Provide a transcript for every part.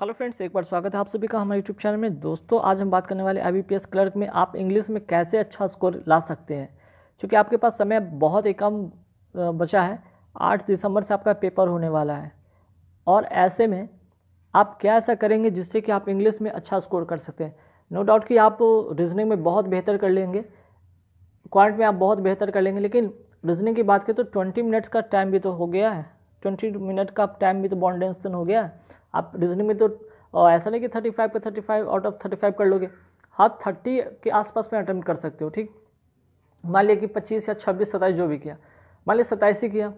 hello friends एक बार स्वागत है आप सभी का हमारे यूट्यूब चैनल में दोस्तों आज हम बात करने वाले आई क्लर्क में आप इंग्लिश में कैसे अच्छा स्कोर ला सकते हैं क्योंकि आपके पास समय बहुत ही कम बचा है आठ दिसंबर से आपका पेपर होने वाला है और ऐसे में आप क्या ऐसा करेंगे जिससे कि आप इंग्लिश में अच्छा स्कोर कर सकते हैं नो no डाउट कि आप रीजनिंग में बहुत बेहतर कर लेंगे क्वांट में आप बहुत बेहतर कर लेंगे लेकिन रीजनिंग की बात करें तो ट्वेंटी मिनट्स का टाइम भी तो हो गया है ट्वेंटी मिनट का टाइम भी तो बॉन्डेंसन हो गया है आप रीजनिंग में तो ऐसा नहीं कि थर्टी फाइव पर thirty five out of thirty five कर लोगे आप थर्टी के आसपास में अटैम्प्ट कर सकते हो ठीक मान लिया कि पच्चीस या छब्बीस सत्ताईस जो भी किया मान लिया सत्ताईस ही किया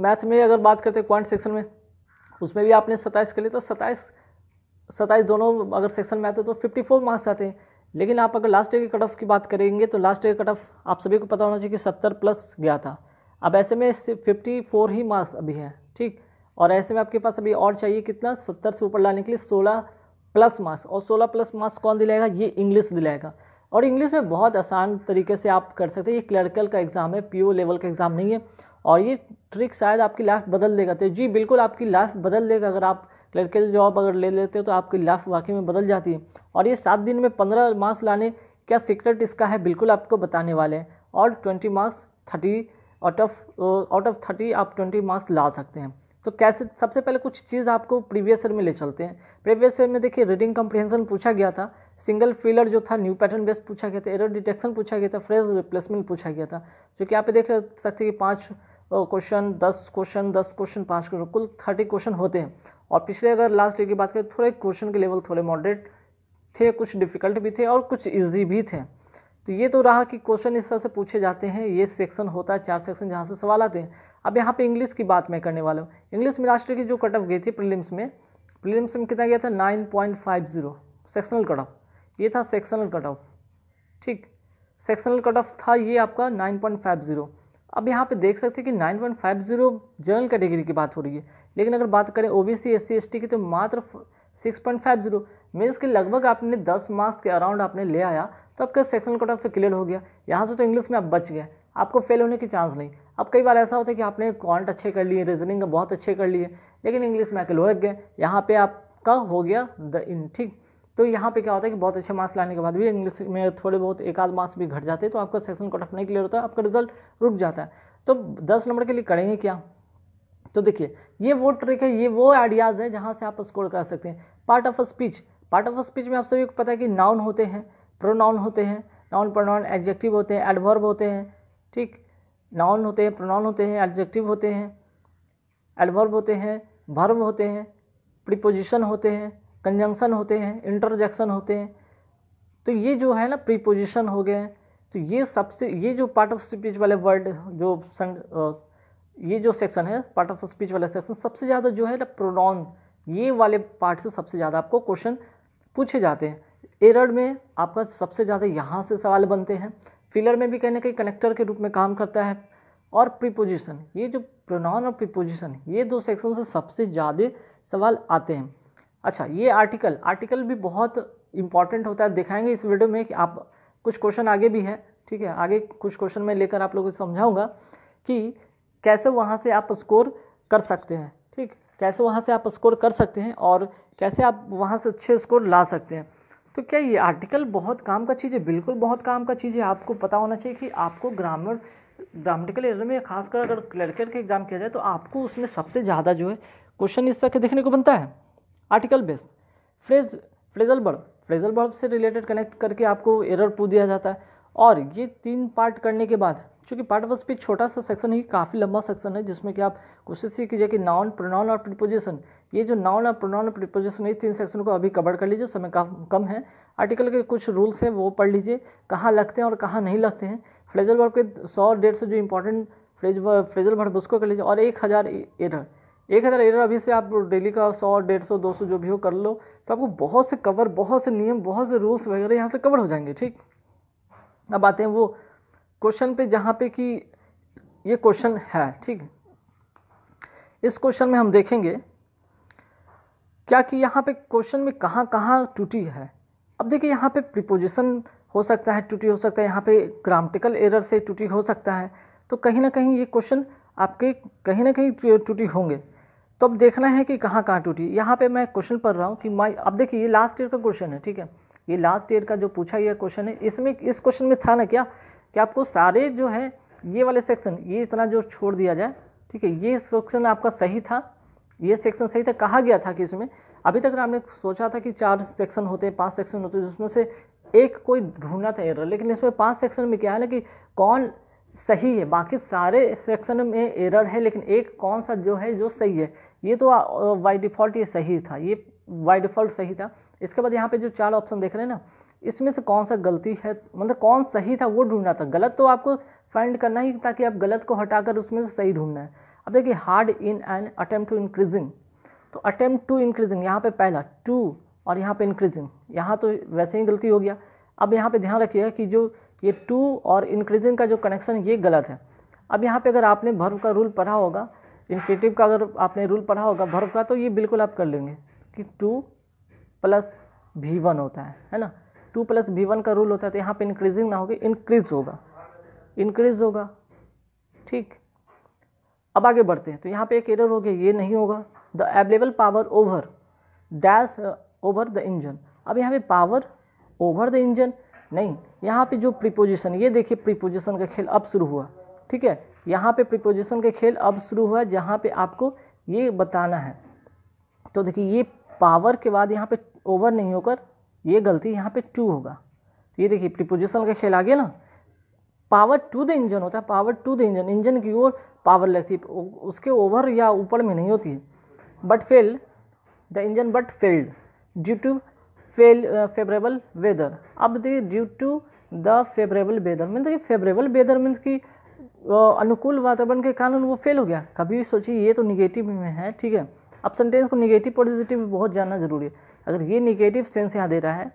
मैथ में अगर बात करते हैं क्वांट सेक्शन में उसमें भी आपने सत्ताईस कर लिया तो सत्ताईस सत्ताईस दोनों अगर सेक्शन में आते तो फिफ्टी फोर मार्क्स आते हैं लेकिन आप अगर लास्ट ईयर के कट ऑफ की बात करेंगे तो लास्ट ईयर कट ऑफ आप सभी को पता होना चाहिए कि सत्तर प्लस गया था अब ऐसे में सिर्फ फिफ्टी फोर ही मार्क्स अभी हैं ठीक और ऐसे में आपके पास अभी और चाहिए कितना सत्तर से ऊपर लाने के लिए सोलह प्लस मार्क्स और सोलह प्लस मार्क्स कौन दिलाएगा ये इंग्लिश दिलाएगा और इंग्लिश में बहुत आसान तरीके से आप कर सकते हैं ये क्लर्कल का एग्ज़ाम है पी लेवल का एग्ज़ाम नहीं है और ये ट्रिक शायद आपकी लाइफ बदल देगा तो जी बिल्कुल आपकी लाइफ बदल देगा अगर आप क्लर्कल जॉब अगर ले लेते हो तो आपकी लाइफ वाकई में बदल जाती है और ये सात दिन में पंद्रह मार्क्स लाने क्या सीक्रेट इसका है बिल्कुल आपको बताने वाले हैं और twenty marks thirty out of out of thirty आप ट्वेंटी मार्क्स ला सकते हैं तो कैसे सबसे पहले कुछ चीज़ आपको प्रीवियस ईयर में ले चलते हैं प्रीवियस ईयर में देखिए रीडिंग कम्प्रीहेंशन पूछा गया था सिंगल फिलर जो था न्यू पैटर्न बेस्ड पूछा गया था एरर डिटेक्शन पूछा गया था फ्रेज रिप्लेसमेंट पूछा गया था जो कि आप देख सकते हैं कि पाँच क्वेश्चन दस क्वेश्चन दस क्वेश्चन पाँच क्वेश्चन कुल थर्टी क्वेश्चन होते हैं और पिछले अगर लास्ट ईयर की बात करें थोड़े क्वेश्चन के लेवल थोड़े मॉडरेट थे कुछ डिफिकल्ट भी थे और कुछ ईजी भी थे तो ये तो रहा कि क्वेश्चन इस तरह से पूछे जाते हैं ये सेक्शन होता है चार सेक्शन जहाँ से सवाल आते हैं अब यहाँ पे इंग्लिश की बात मैं करने वाला हूँ इंग्लिश में लास्ट की जो कट ऑफ गई थी प्रीलिम्स में प्रीलिम्स में कितना गया था nine point five zero sectional cut off ये था सेक्शनल कट ऑफ ठीक सेक्शनल कट ऑफ था ये आपका नाइन पॉइंट फाइव जीरो अब यहाँ पे देख सकते हैं कि nine point five zero general category की बात हो रही है लेकिन अगर बात करें O B C S C S T की तो मात्र six point five zero means के लगभग आपने दस मार्क्स के अराउंड आपने ले आया तो आपका सेक्शनल कट ऑफ तो क्लियर हो गया यहाँ से तो इंग्लिश में आप बच गए आपको फेल होने के चांस नहीं अब कई बार ऐसा होता है कि आपने क्वांट अच्छे कर लिए रीजनिंग बहुत अच्छे कर लिए लेकिन इंग्लिश में अकेले लुढ़क गए यहाँ पे आपका हो गया द इन ठीक तो यहाँ पे क्या होता है कि बहुत अच्छे मार्क्स लाने के बाद भी इंग्लिश में थोड़े बहुत एक आध मार्क्स भी घट जाते हैं तो आपका सेक्शन कट ऑफ नहीं क्लियर होता है आपका रिजल्ट रुक जाता है तो दस नंबर के लिए करेंगे क्या तो देखिए ये वो ट्रिक है ये वो आइडियाज़ है जहाँ से आप स्कोर कर सकते हैं part of a speech part of a speech में आप सभी को पता है कि नाउन होते हैं प्रोनाउन होते हैं नाउन प्रोनाउन एग्जेक्टिव होते हैं एडवर्ब होते हैं ठीक नाउन होते हैं प्रोनाउन होते हैं एडजेक्टिव होते हैं एडवर्ब होते हैं भर्ब होते हैं प्रीपोजिशन होते हैं कंजंक्शन होते हैं इंटरजेक्शन होते हैं तो ये जो है ना प्रीपोजिशन हो गए तो ये सबसे ये जो पार्ट ऑफ स्पीच वाले वर्ड जो संग, ये जो सेक्शन है पार्ट ऑफ स्पीच वाला सेक्शन सबसे ज़्यादा जो है ना प्रोनाउन ये वाले पार्ट से सबसे ज़्यादा आपको क्वेश्चन पूछे जाते हैं एरर में आपका सबसे ज़्यादा यहाँ से सवाल बनते हैं फिलर में भी कहीं ना कहीं कनेक्टर के रूप में काम करता है और प्रीपोजिशन ये जो प्रोनाउन और प्रीपोजिशन ये दो सेक्शन से सबसे ज़्यादा सवाल आते हैं अच्छा ये आर्टिकल आर्टिकल भी बहुत इंपॉर्टेंट होता है दिखाएंगे इस वीडियो में कि आप कुछ क्वेश्चन आगे भी है ठीक है आगे कुछ क्वेश्चन में लेकर आप लोगों को समझाऊंगा कि कैसे वहाँ से आप स्कोर कर सकते हैं ठीक कैसे वहाँ से आप स्कोर कर सकते हैं और कैसे आप वहाँ से अच्छे स्कोर ला सकते हैं तो क्या ये आर्टिकल बहुत काम का चीज़ है बिल्कुल बहुत काम का चीज़ है आपको पता होना चाहिए कि आपको ग्रामर ग्रामिकल एरिया में खासकर अगर क्लर्कल के एग्ज़ाम किया जाए तो आपको उसमें सबसे ज़्यादा जो है क्वेश्चन इस तरह के देखने को बनता है article based phrase phrasal verb phrasal verb से रिलेटेड कनेक्ट करके आपको एरर पूछ दिया जाता है और ये तीन पार्ट करने के बाद चूँकि पार्ट ऑफ स्पीच छोटा सा सेक्शन है काफ़ी लंबा सेक्शन है जिसमें कि आप कोशिश ये कीजिए कि नाउन प्रोनाउन और प्रिपोजिशन ये जो नाउन और प्रोनाउन और प्रिपोजिशन ये तीन सेक्शन को अभी कवर कर लीजिए समय काफ़ी कम है आर्टिकल के कुछ रूल्स हैं वो पढ़ लीजिए कहाँ लगते हैं और कहाँ नहीं लगते हैं फ्लेजल वर्ब के सौ डेढ़ सौ जो इंपॉर्टेंट फ्रेज फ्लेजल वर्ब उसको कर लीजिए और एक हज़ार एरर एक हज़ार एरर अभी से आप डेली का सौ डेढ़ सौ दो सौ जो भी हो कर लो तो आपको बहुत से कवर बहुत से नियम बहुत से रूल्स वगैरह यहाँ से कवर हो जाएंगे ठीक अब आते हैं वो क्वेश्चन पे जहाँ पे कि ये क्वेश्चन है ठीक है इस क्वेश्चन में हम देखेंगे क्या कि यहाँ पे क्वेश्चन में कहाँ कहाँ टूटी है अब देखिए यहाँ पे प्रिपोजिशन हो सकता है टूटी हो सकता है यहाँ पे ग्रामटिकल एरर से टूटी हो सकता है तो कहीं ना कहीं ये क्वेश्चन आपके कहीं ना कहीं टूटी होंगे तो अब देखना है कि कहाँ कहाँ टूटी यहाँ पे मैं क्वेश्चन पढ़ रहा हूँ कि माई अब देखिए ये लास्ट ईयर का क्वेश्चन है ठीक है ये लास्ट ईयर का जो पूछा गया क्वेश्चन है इसमें इस क्वेश्चन में था ना क्या कि आपको सारे जो है ये वाले सेक्शन ये इतना जो छोड़ दिया जाए ठीक है ये सेक्शन आपका सही था ये सेक्शन सही था कहा गया था कि इसमें अभी तक आपने सोचा था कि चार सेक्शन होते हैं पांच सेक्शन होते हैं जिसमें से एक कोई ढूंढना था एरर लेकिन इसमें पांच सेक्शन में क्या है ना कि कौन सही है बाकी सारे सेक्शन में एरर है लेकिन एक कौन सा जो है जो सही है ये तो बाई डिफ़ॉल्ट ये सही था ये बाई डिफ़ॉल्ट सही था इसके बाद यहाँ पे जो चार ऑप्शन देख रहे हैं ना इसमें से कौन सा गलती है मतलब कौन सही था वो ढूंढना था गलत तो आपको फाइंड करना ही ताकि आप गलत को हटाकर उसमें से सही ढूंढना है अब देखिए hard in an attempt to increasing तो अटेम्प्ट टू इंक्रीजिंग यहाँ पे पहला टू और यहाँ पे इंक्रीजिंग यहाँ तो वैसे ही गलती हो गया अब यहाँ पे ध्यान रखिएगा कि जो ये टू और इंक्रीजिंग का जो कनेक्शन ये गलत है अब यहाँ पे अगर आपने भर्व का रूल पढ़ा होगा इन्फिनेटिव का अगर आपने रूल पढ़ा होगा भर्व का तो ये बिल्कुल आप कर लेंगे कि टू प्लस भी वन होता है है ना टू प्लस वी वन का रूल होता है तो यहाँ पे इंक्रीजिंग ना होगी इंक्रीज होगा इंक्रीज होगा ठीक अब आगे बढ़ते हैं तो यहाँ पे एक एरर हो गया ये नहीं होगा the available power over dash over the engine अब यहाँ पे पावर ओवर द इंजन नहीं यहाँ पे जो प्रीपोजिशन ये देखिए प्रीपोजिशन का खेल अब शुरू हुआ ठीक है यहाँ पे प्रीपोजिशन का खेल अब शुरू हुआ जहाँ पे आपको ये बताना है तो देखिए ये पावर के बाद यहाँ पे ओवर नहीं होकर ये गलती यहाँ पे टू होगा तो ये देखिए प्रिपोजिशन का खेल आ गया ना पावर टू द इंजन होता है power to the engine engine की ओर पावर लगती है उसके ओवर या ऊपर में नहीं होती है but fail the engine but failed due to fail favourable weather अब देखिए due to the favourable weather mean देखिए फेवरेबल वेदर मीन्स की अनुकूल वातावरण के कारण वो फेल हो गया कभी सोचिए ये तो निगेटिव में है ठीक है अब सेंटेंस को निगेटिव पॉजिटिव बहुत जानना जरूरी है अगर ये निगेटिव सेंस यहाँ दे रहा है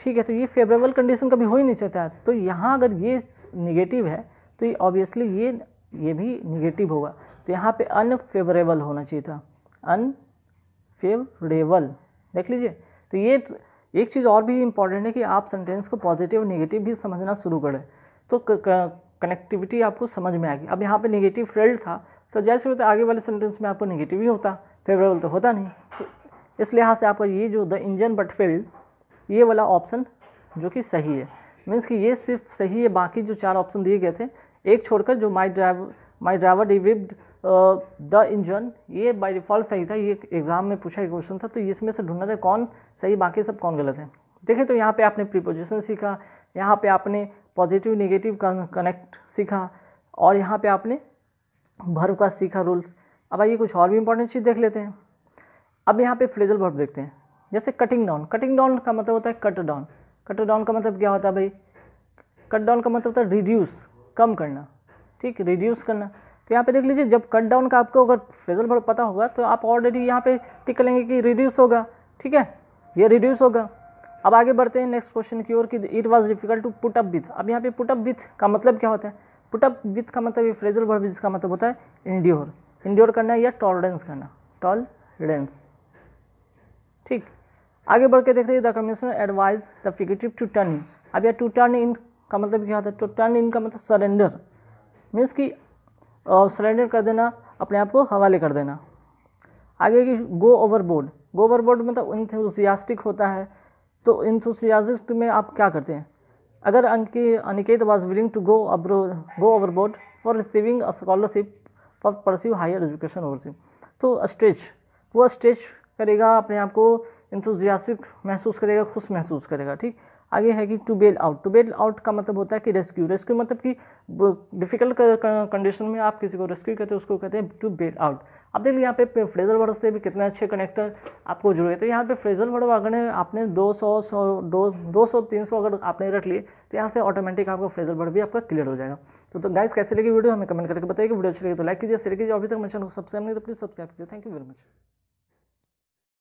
ठीक है तो ये फेवरेबल कंडीशन कभी हो ही नहीं सकता तो यहाँ अगर ये निगेटिव है तो ये ऑब्वियसली ये ये भी निगेटिव होगा तो यहाँ पे अनफेवरेबल होना चाहिए था अनफेवरेबल देख लीजिए तो ये एक चीज़ और भी इम्पॉर्टेंट है कि आप सेंटेंस को पॉजिटिव नेगेटिव भी समझना शुरू करें तो कनेक्टिविटी आपको समझ में आएगी अब यहाँ पे निगेटिव फील्ड था तो जैसे होता आगे वाले सेंटेंस में आपको निगेटिव ही होता फेवरेबल तो होता नहीं तो इस लिहाज से आपका ये जो द इंजन बट फील्ड ये वाला ऑप्शन जो कि सही है मीन्स कि ये सिर्फ सही है बाकी जो चार ऑप्शन दिए गए थे एक छोड़कर जो my driver my driver developed the engine ये बाई डिफ़ॉल्ट सही था ये एग्ज़ाम में पूछा एक क्वेश्चन था तो इसमें से ढूंढना था कौन सही बाकी सब कौन गलत है देखें तो यहाँ पे आपने प्रीपोजिशन सीखा यहाँ पे आपने पॉजिटिव नेगेटिव कनेक्ट सीखा और यहाँ पे आपने भर्व का सीखा रूल्स अब आइए कुछ और भी इंपॉर्टेंट चीज़ देख लेते हैं अब यहाँ पे फ्लेजल वर्ब देखते हैं जैसे कटिंग डाउन कटिंग डाउन का मतलब होता है कट डाउन कट डाउन का मतलब क्या होता है भाई कट डाउन का मतलब होता है रिड्यूस कम करना ठीक रिड्यूस करना तो यहाँ पे देख लीजिए जब कट डाउन का आपको अगर फ्लेजल वर्ब पता होगा तो आप ऑलरेडी यहाँ पे टिक लेंगे कि रिड्यूस होगा ठीक है ये रिड्यूस होगा अब आगे बढ़ते हैं नेक्स्ट क्वेश्चन की ओर कि it was difficult to put up with अब यहाँ पे पुट अप विथ का मतलब क्या होता है पुट अप विथ का मतलब ये फ्रेजल वर्ब जिसका मतलब होता है इंड्योर इंड्योर करना या टॉलरेंस करना टॉलरेंस ठीक आगे बढ़ के देखते हैं the commissioner advise the fugitive to turn in अब यह टू टर्न इन का मतलब क्या होता है टू टर्न इन का मतलब सरेंडर मीन्स कि सरेंडर कर देना अपने आप को हवाले कर देना आगे की go overboard go overboard मतलब इंथुसियास्टिक होता है तो इंथुसियाजिस्ट में आप क्या करते हैं अगर Ankit Aniket was willing to go abroad go overboard for receiving scholarship for pursue higher education overseas तो स्टेज वो स्टेज करेगा अपने आप को इंतजियासिक महसूस करेगा खुश महसूस करेगा ठीक आगे है कि to bail out to bail out का मतलब होता है कि रेस्क्यू रेस्क्यू मतलब कि डिफ़िकल्ट कंडीशन में आप किसी को रेस्क्यू करते हैं उसको कहते हैं टू बेल आउट आप देखिए यहाँ पे फ्रेजल वर्ड से भी कितने अच्छे कनेक्टर आपको जुड़े तो यहाँ पे फ्रेजल वर्ड अगर आपने 200 सौ दो दो सौ अगर आपने रख लिए तो यहाँ से ऑटोमेटिक आपको फ्रेजल वर्ड भी आपका क्लियर हो जाएगा तो, तो गाइस कैसे लगी वीडियो हमें कमेंट करके बताइए कि वीडियो अच्छी लगी तो लाइक कीजिए शेयर कीजिए अभी तक मैं चैनल को सब्सक्राइब नहीं तो प्लीज़ सब्सक्राइब कीजिए थैंक यू वेरी मच